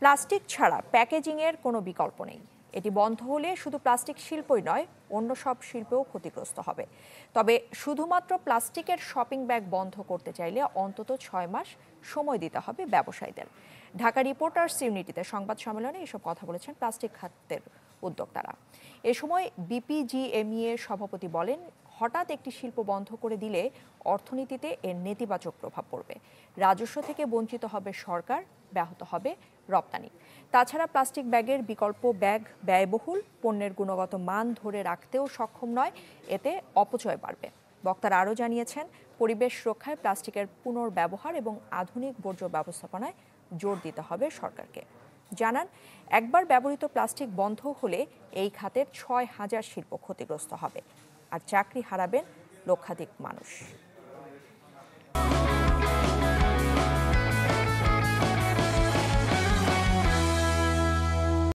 plastic ছাড়া প্যাকেজিংয়ের কোনো বিকল্প নেই এটি বন্ধ হলে শুধু প্লাস্টিক শিল্পই নয় অন্য সব শিল্পেও ক্ষতিগ্রস্ত হবে তবে শুধুমাত্র প্লাস্টিকের শপিং ব্যাগ বন্ধ করতে চাইলে অন্তত ছয় মাস সময় দিতে হবে ব্যবসায়ীদের ঢাকা রিপোর্টার্স ইউনিটিতে সংবাদ সম্মেলনে এসব কথা বলেছেন প্লাস্টিক খাতের উদ্যোক্তারা এ সময় বিপিজিএমইএ সভাপতি বলেন হঠাৎ একটি শিল্প বন্ধ করে দিলে অর্থনীতিতে এর নেতিবাচক প্রভাব পড়বে রাজস্ব থেকে বঞ্চিত হবে সরকার ব্যাহত হবে রপ্তানি তাছাড়া প্লাস্টিক ব্যাগের বিকল্প ব্যাগ ব্যয়বহুল পণ্যের গুণগত মান ধরে রাখতেও সক্ষম নয় এতে অপচয় বাড়বে বক্তারা আরও জানিয়েছেন পরিবেশ রক্ষায় প্লাস্টিকের পুনর্ব্যবহার এবং আধুনিক বর্জ্য ব্যবস্থাপনায় জোর দিতে হবে সরকারকে জানান একবার ব্যবহৃত প্লাস্টিক বন্ধ হলে এই খাতের ছয় হাজার শিল্প ক্ষতিগ্রস্ত হবে আর চাকরি হারাবেন লক্ষাধিক মানুষ